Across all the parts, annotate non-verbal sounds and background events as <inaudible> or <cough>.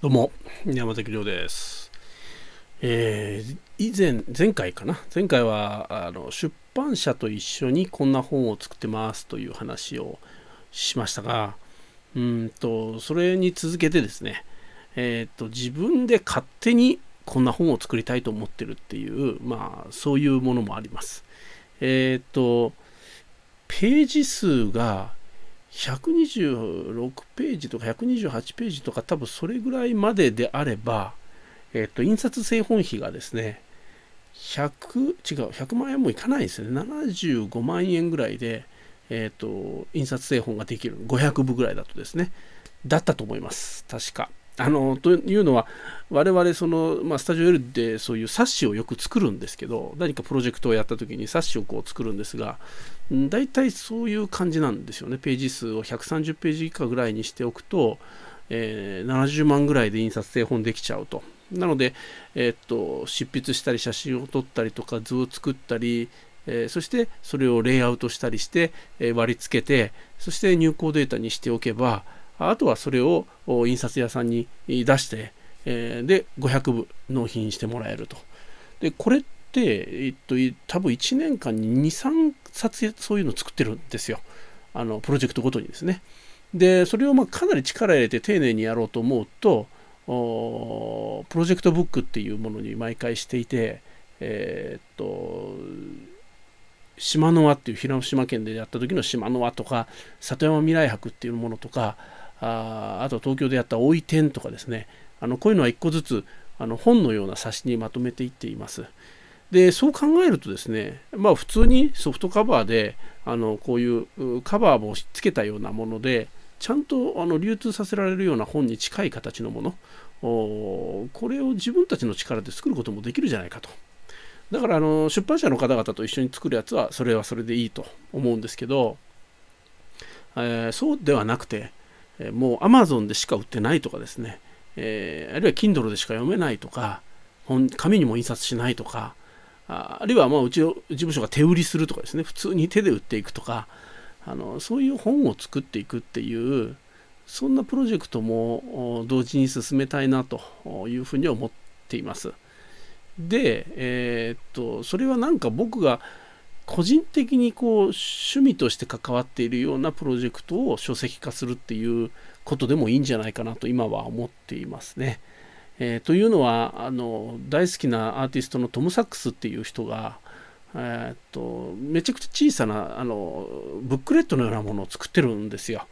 どうも、山崎亮です。えー、以前、前回かな前回はあの出版社と一緒にこんな本を作ってますという話をしましたが、うんと、それに続けてですね、えっ、ー、と、自分で勝手にこんな本を作りたいと思ってるっていう、まあ、そういうものもあります。えっ、ー、と、ページ数が126ページとか128ページとか多分それぐらいまでであれば、えっと、印刷製本費がですね、100、違う、100万円もいかないですね。75万円ぐらいで、えっと、印刷製本ができる。500部ぐらいだとですね。だったと思います。確か。あのというのは我々その、まあ、スタジオ L でそういう冊子をよく作るんですけど何かプロジェクトをやった時に冊子をこう作るんですが大体そういう感じなんですよねページ数を130ページ以下ぐらいにしておくと、えー、70万ぐらいで印刷製本できちゃうとなので、えー、っと執筆したり写真を撮ったりとか図を作ったりえー、そしてそれをレイアウトしたりして、えー、割り付けてそして入稿データにしておけば、あとはそれを印刷屋さんに出して、えー、で500部納品してもらえると。でこれって、えっと、多分1年間に23冊そういうの作ってるんですよあのプロジェクトごとにですね。でそれをまあかなり力入れて丁寧にやろうと思うとプロジェクトブックっていうものに毎回していて、えー、っと島の輪っていう広島県でやった時の島の輪とか里山未来博っていうものとかああと東京でやった「おいてとかですねあのこういうのは1個ずつあの本のような冊子にまとめていっています。でそう考えるとですねまあ普通にソフトカバーであのこういうカバーしつけたようなものでちゃんとあの流通させられるような本に近い形のものこれを自分たちの力で作ることもできるじゃないかと。だからあの出版社の方々と一緒に作るやつはそれはそれでいいと思うんですけど、えー、そうではなくてもう Amazon でしか売ってないとかですね、えー、あるいは Kindle でしか読めないとか、本紙にも印刷しないとか、あるいはまあうちの事務所が手売りするとかですね、普通に手で売っていくとか、あのそういう本を作っていくっていう、そんなプロジェクトも同時に進めたいなというふうに思っています。で、えー、っと、それはなんか僕が、個人的にこう趣味として関わっているようなプロジェクトを書籍化するっていうことでもいいんじゃないかなと今は思っていますね。えー、というのはあの大好きなアーティストのトム・サックスっていう人が、えー、っとめちゃくちゃ小さなあのブックレットのようなものを作ってるんですよ。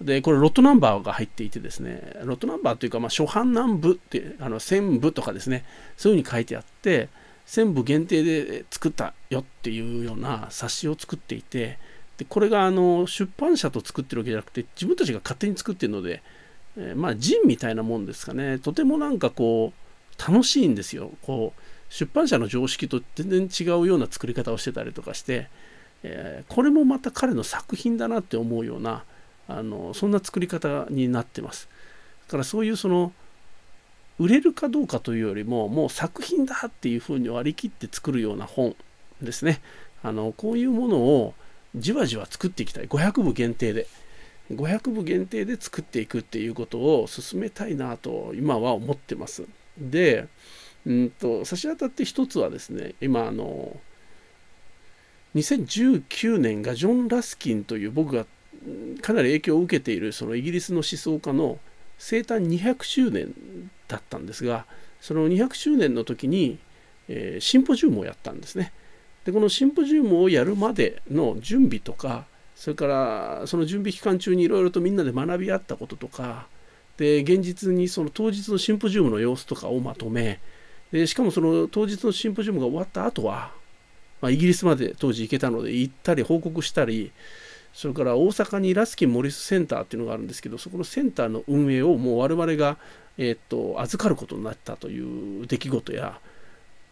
でこれロットナンバーが入っていてですねロットナンバーというか、まあ、初版南部ってあの1000部とかですねそういうふうに書いてあって。全部限定で作ったよっていうような冊子を作っていてでこれがあの出版社と作ってるわけじゃなくて自分たちが勝手に作ってるので、えまあ人みたいなもんですかねとてもなんかこう楽しいんですよこう出版社の常識と全然違うような作り方をしてたりとかして、えこれもまた彼の作品だなって思うようなあのそんな作り方になってますだからそういうその売れるかどうかというよりももう作品だっていうふうに割り切って作るような本ですねあのこういうものをじわじわ作っていきたい500部限定で500部限定で作っていくっていうことを進めたいなと今は思ってますでうんと差し当たって一つはですね今あの2019年がジョン・ラスキンという僕がかなり影響を受けているそのイギリスの思想家の生誕200周年だったんですがその200周年の時に、えー、シンポジウムをやったんですね。でこのシンポジウムをやるまでの準備とかそれからその準備期間中にいろいろとみんなで学び合ったこととかで現実にその当日のシンポジウムの様子とかをまとめでしかもその当日のシンポジウムが終わった後は、まあ、イギリスまで当時行けたので行ったり報告したりそれから大阪にラスキン・モリスセンターっていうのがあるんですけどそこのセンターの運営をもう我々がえー、っと預かることになったという出来事や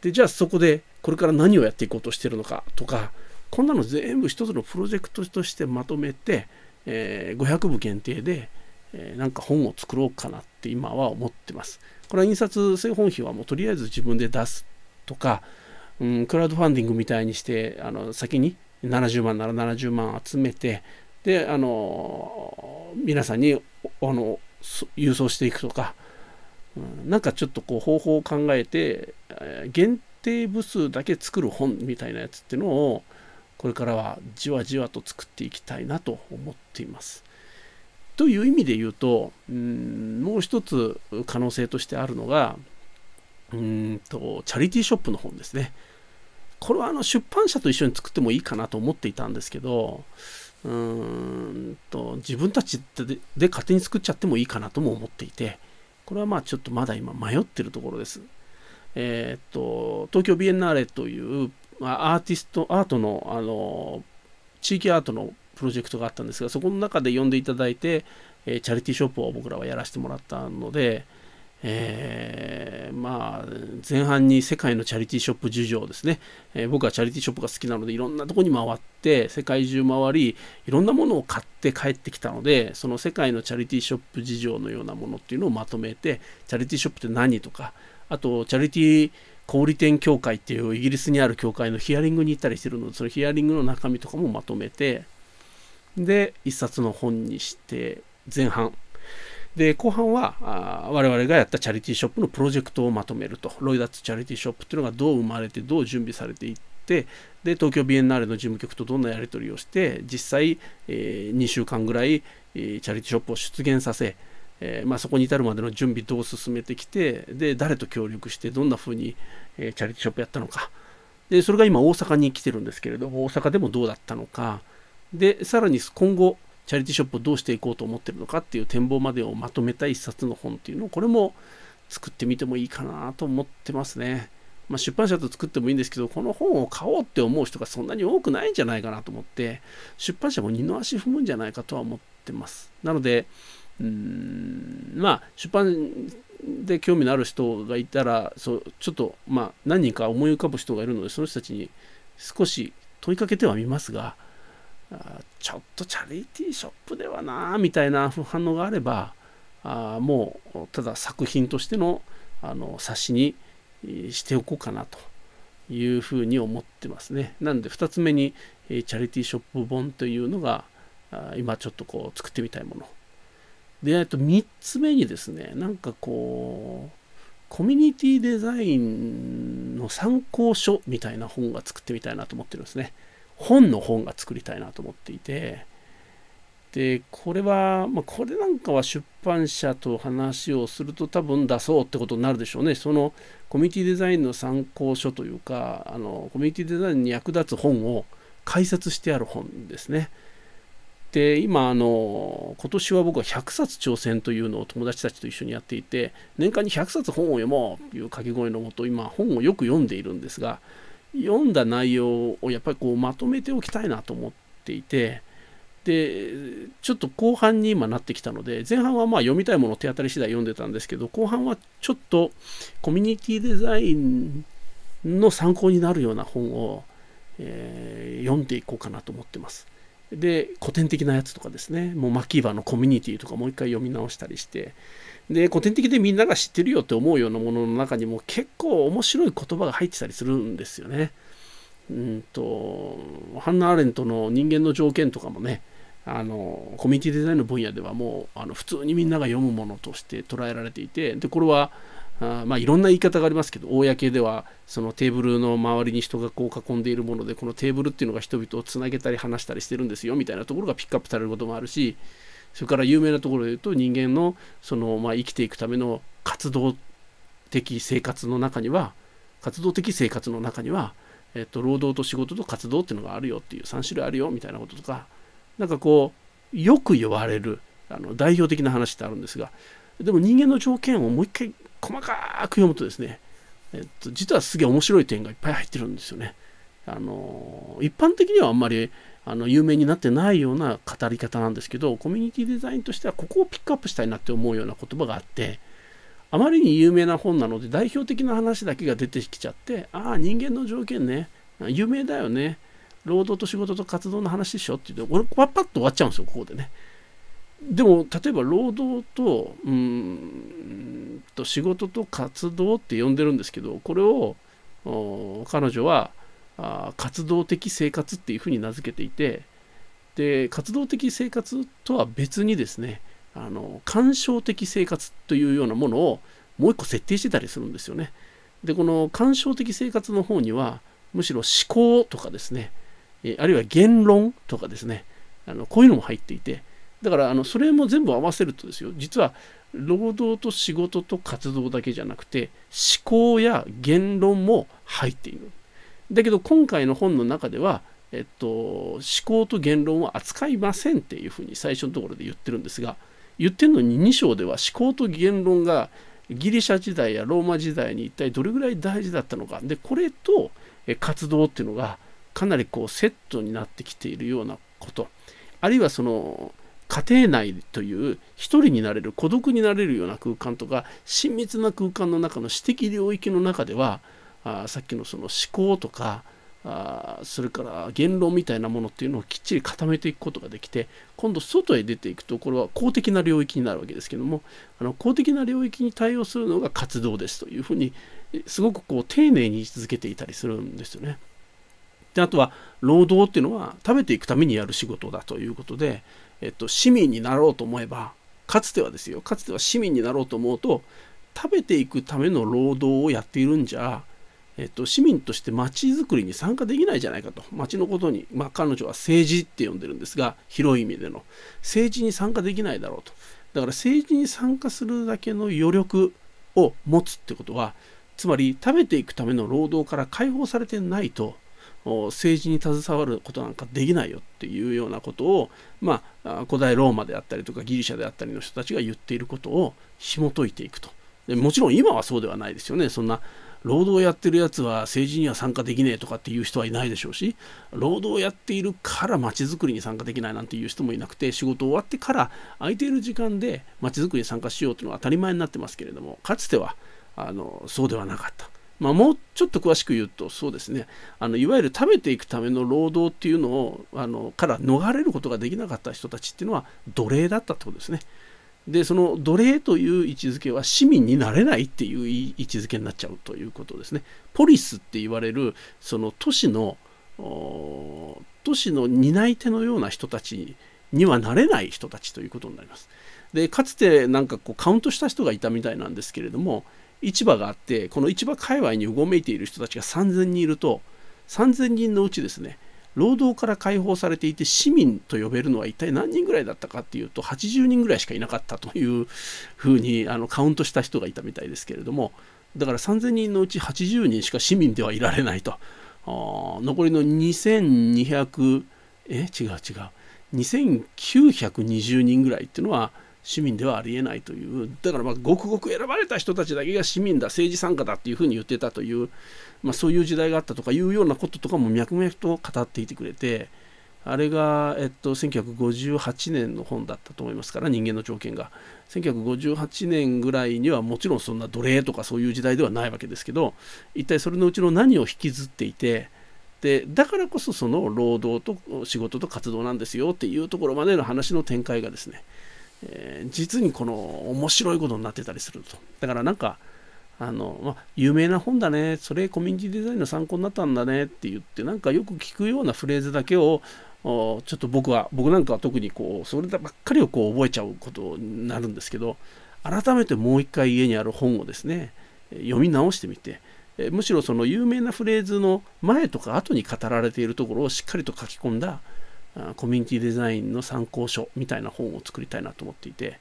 でじゃあそこでこれから何をやっていこうとしてるのかとかこんなの全部一つのプロジェクトとしてまとめて、えー、500部限定で、えー、なんか本を作ろうかなって今は思ってます。これは印刷製本費はもうとりあえず自分で出すとか、うん、クラウドファンディングみたいにしてあの先に70万なら70万集めてであの皆さんにあの郵送していくとかうん、なんかちょっとこう方法を考えて、え限定部数だけ作る本みたいなやつっていうのをこれからはじわじわと作っていきたいなと思っています。という意味で言うと、うん、もう一つ可能性としてあるのが、うんと、チャリティーショップの本ですね。これはあの出版社と一緒に作ってもいいかなと思っていたんですけど、うんと、自分たちで勝手に作っちゃってもいいかなとも思っていて、これはまあちょっとまだ今迷ってるところです。えー、っと、東京ビエンナーレという、まアーティスト、アートの、あの、地域アートのプロジェクトがあったんですが、そこの中で呼んでいただいて、えチャリティーショップを僕らはやらせてもらったので、えー、まあ、前半に世界のチャリティーショップ事情ですね、えー、僕はチャリティーショップが好きなのでいろんなとこに回って世界中回りいろんなものを買って帰ってきたのでその世界のチャリティーショップ事情のようなものっていうのをまとめてチャリティーショップって何とかあとチャリティー小売店協会っていうイギリスにある協会のヒアリングに行ったりしてるのでそのヒアリングの中身とかもまとめてで1冊の本にして前半で後半はあ我々がやったチャリティーショップのプロジェクトをまとめるとロイダッツチャリティーショップっていうのがどう生まれてどう準備されていってで東京ビエンナーレの事務局とどんなやり取りをして実際、えー、2週間ぐらい、えー、チャリティーショップを出現させ、えー、まあ、そこに至るまでの準備どう進めてきてで誰と協力してどんな風に、えー、チャリティーショップやったのかでそれが今大阪に来てるんですけれども大阪でもどうだったのかでさらに今後チャリティショップをどうしていこうと思ってるのかっていう展望までをまとめた一冊の本っていうのをこれも作ってみてもいいかなと思ってますね。まあ、出版社と作ってもいいんですけどこの本を買おうって思う人がそんなに多くないんじゃないかなと思って出版社も二の足踏むんじゃないかとは思ってます。なのでうんまあ出版で興味のある人がいたらそうちょっとまあ何人か思い浮かぶ人がいるのでその人たちに少し問いかけてはみますが。ちょっとチャリティーショップではなみたいな反応があればあもうただ作品としてのあの冊子にしておこうかなというふうに思ってますね。なんで2つ目に、えチャリティーショップ本というのが今ちょっとこう作ってみたいもの。で、あと3つ目にですね、なんかこう、コミュニティデザインの参考書みたいな本が作ってみたいなと思ってるんですね。本の本が作りたいなと思っていてでこれは、まあ、これなんかは出版社と話をすると多分出そうってことになるでしょうねそのコミュニティデザインの参考書というかあのコミュニティデザインに役立つ本を解説してある本ですね。で今あの今年は僕は100冊挑戦というのを友達たちと一緒にやっていて年間に100冊本を読もうという掛け声のもと今本をよく読んでいるんですが読んだ内容をやっぱりこうまとめておきたいなと思っていてでちょっと後半に今なってきたので前半はまあ読みたいもの手当たり次第読んでたんですけど後半はちょっとコミュニティデザインの参考になるような本を、えー、読んでいこうかなと思ってます。で古典的なやつとかですねもうマキーバのコミュニティとかもう一回読み直したりしてで古典的でみんなが知ってるよって思うようなものの中にも結構面白い言葉が入ってたりするんですよね。うんとハンナ・アーレントの「人間の条件」とかもねあのコミュニティデザインの分野ではもうあの普通にみんなが読むものとして捉えられていてでこれはあまあいろんな言い方がありますけど公ではそのテーブルの周りに人がこう囲んでいるものでこのテーブルっていうのが人々をつなげたり話したりしてるんですよみたいなところがピックアップされることもあるしそれから有名なところで言うと人間のその、まあ、生きていくための活動的生活の中には活動的生活の中には、えっと、労働と仕事と活動っていうのがあるよっていう3種類あるよみたいなこととかなんかこうよく言われるあの代表的な話ってあるんですがでも人間の条件をもう一回細かく読むとですね、えっと、実はすげえ面白い点がいっぱい入ってるんですよね。あの一般的にはあんまりあの有名になってないような語り方なんですけどコミュニティデザインとしてはここをピックアップしたいなって思うような言葉があってあまりに有名な本なので代表的な話だけが出てきちゃってああ人間の条件ね有名だよね労働と仕事と活動の話でしょって言うと俺パッパッと終わっちゃうんですよここでねでも例えば労働とうんと仕事と活動って呼んでるんですけどこれを彼女はあ活動的生活っていうふうに名付けていてで活動的生活とは別にですねあの干渉的生活というようなものをもう一個設定してたりするんですよね。でこの干渉的生活の方にはむしろ思考とかですねあるいは言論とかですねあのこういうのも入っていてだからあのそれも全部合わせるとですよ実は労働と仕事と活動だけじゃなくて思考や言論も入っている。だけど今回の本の中では、えっと、思考と言論は扱いませんっていうふうに最初のところで言ってるんですが言ってるのに2章では思考と言論がギリシャ時代やローマ時代に一体どれぐらい大事だったのかでこれと活動っていうのがかなりこうセットになってきているようなことあるいはその家庭内という一人になれる孤独になれるような空間とか親密な空間の中の私的領域の中ではあさっきのその思考とかあそれから言論みたいなものっていうのをきっちり固めていくことができて今度外へ出ていくとこれは公的な領域になるわけですけどもあの公的な領域に対応するのが活動ですというふうにすごくこう丁寧に続けていたりするんですよね。であとは労働っていうのは食べていくためにやる仕事だということでえっと、市民になろうと思えばかつてはですよかつては市民になろうと思うと食べていくための労働をやっているんじゃ、えっと、市民として町づくりに参加できないじゃないかと町のことに、まあ、彼女は政治って呼んでるんですが広い意味での政治に参加できないだろうとだから政治に参加するだけの余力を持つってことはつまり食べていくための労働から解放されてないと政治に携わることなんかできないよっていうようなことを、まあ、古代ローマであったりとかギリシャであったりの人たちが言っていることを紐解いていくとでもちろん今はそうではないですよねそんな労働をやってるやつは政治には参加できねえとかっていう人はいないでしょうし労働をやっているから町づくりに参加できないなんていう人もいなくて仕事終わってから空いている時間で町づくりに参加しようというのは当たり前になってますけれどもかつてはあのそうではなかったまあ、もうちょっと詳しく言うとそうですねあのいわゆる食べていくための労働っていうのをあのから逃れることができなかった人たちっていうのは奴隷だったってことですね。でその奴隷という位置づけは市民になれないっていう位置づけになっちゃうということですね。ポリスって言われるその都市の都市の担い手のような人たちにはなれない人たちということになります。でかつてなんかこうカウントした人がいたみたいなんですけれども市場があってこの市場界隈にうごめいている人たちが3000人いると3000人のうちですね労働から解放されていて市民と呼べるのは一体何人ぐらいだったかっていうと80人ぐらいしかいなかったというふうにあのカウントした人がいたみたいですけれどもだから3000人のうち80人しか市民ではいられないと残りの2200え違う違う2920人ぐらいっていうのは市民ではありえないというだからまあごくごく選ばれた人たちだけが市民だ政治参加だっていうふうに言ってたという、まあ、そういう時代があったとかいうようなこととかも脈々と語っていてくれてあれが、えっと、1958年の本だったと思いますから人間の条件が1958年ぐらいにはもちろんそんな奴隷とかそういう時代ではないわけですけど一体それのうちの何を引きずっていてでだからこそその労働と仕事と活動なんですよっていうところまでの話の展開がですねえー、実にこの面白いことになってたりすると。だからなんか、あのまあ、有名な本だね、それコミュニティデザインの参考になったんだねって言って、なんかよく聞くようなフレーズだけを、ちょっと僕は、僕なんかは特にこう、そればっかりをこう覚えちゃうことになるんですけど、改めてもう一回家にある本をですね、読み直してみて、むしろその有名なフレーズの前とか後に語られているところをしっかりと書き込んだコミュニティデザインの参考書みたいな本を作りたいなと思っていて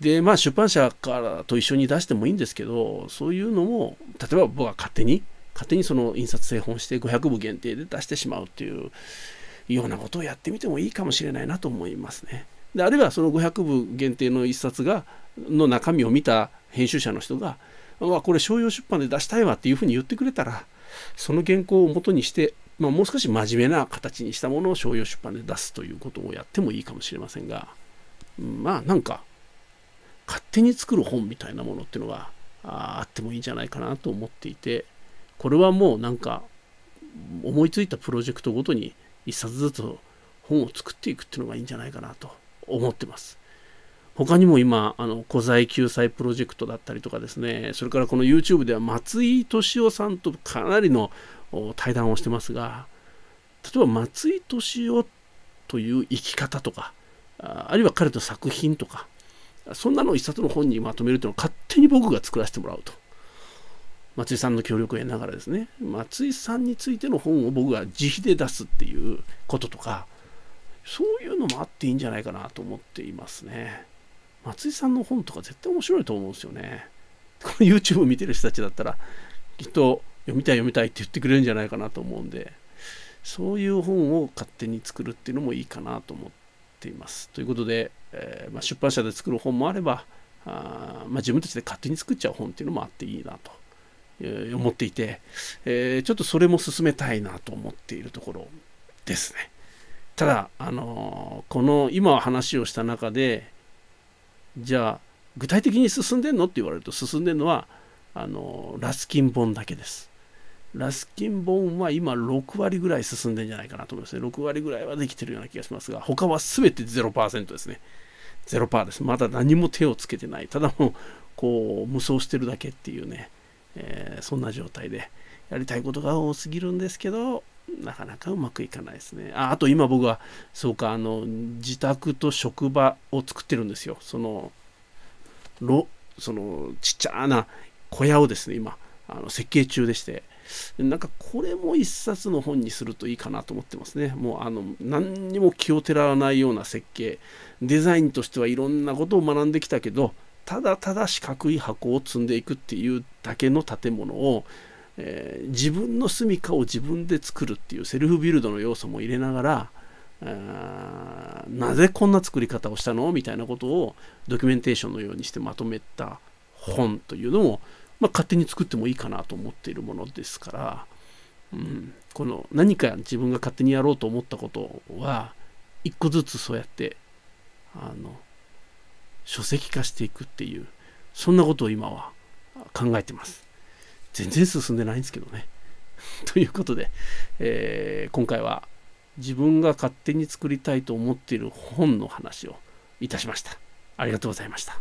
でまあ出版社からと一緒に出してもいいんですけどそういうのも例えば僕は勝手に勝手にその印刷製本して500部限定で出してしまうっていうようなことをやってみてもいいかもしれないなと思いますね。であるいはその500部限定の一冊がの中身を見た編集者の人が「わこれ商用出版で出したいわ」っていうふうに言ってくれたらその原稿を元にしてまあ、もう少し真面目な形にしたものを商用出版で出すということをやってもいいかもしれませんが、まあなんか、勝手に作る本みたいなものっていうのがあってもいいんじゃないかなと思っていて、これはもうなんか、思いついたプロジェクトごとに一冊ずつ本を作っていくっていうのがいいんじゃないかなと思ってます。他にも今、あの、古材救済プロジェクトだったりとかですね、それからこの YouTube では松井敏夫さんとかなりの対談をしてますが例えば松井敏夫という生き方とかあるいは彼の作品とかそんなのを一冊の本にまとめるというのを勝手に僕が作らせてもらうと松井さんの協力を得ながらですね松井さんについての本を僕が自費で出すっていうこととかそういうのもあっていいんじゃないかなと思っていますね松井さんの本とか絶対面白いと思うんですよねこの YouTube 見てる人たちだったらきっと読みたい読みたいって言ってくれるんじゃないかなと思うんでそういう本を勝手に作るっていうのもいいかなと思っています。ということで、えー、まあ、出版社で作る本もあればあ、まあ、自分たちで勝手に作っちゃう本っていうのもあっていいなと。思っていて、えー、ちょっとそれも進めたいなと思っているところですね。ただ、あのー、この今話をした中でじゃあ具体的に進んでんのって言われると進んでるのはあのー、ラスキン本だけです。ラスキン・ボーンは今6割ぐらい進んでんじゃないかなと思いますね。6割ぐらいはできてるような気がしますが、他は全て0%ですね。0%です。まだ何も手をつけてない。ただもう、こう、無双してるだけっていうね、えー、そんな状態で、やりたいことが多すぎるんですけど、なかなかうまくいかないですね。ああと今僕は、そうか、あの、自宅と職場を作ってるんですよ。その、ろその、ちっちゃな小屋をですね、今、あの設計中でして、なんかこれも一冊の本にするといいかなと思ってますね。もうあの何にも気をてらわないような設計デザインとしてはいろんなことを学んできたけどただただ四角い箱を積んでいくっていうだけの建物を、えー、自分の住みかを自分で作るっていうセルフビルドの要素も入れながらあなぜこんな作り方をしたのみたいなことをドキュメンテーションのようにしてまとめた本というのもまあ、勝手に作ってもいいかなと思っているものですから、うん、この何か自分が勝手にやろうと思ったことは一個ずつそうやってあの書籍化していくっていうそんなことを今は考えてます全然進んでないんですけどね <laughs> ということで、えー、今回は自分が勝手に作りたいと思っている本の話をいたしましたありがとうございました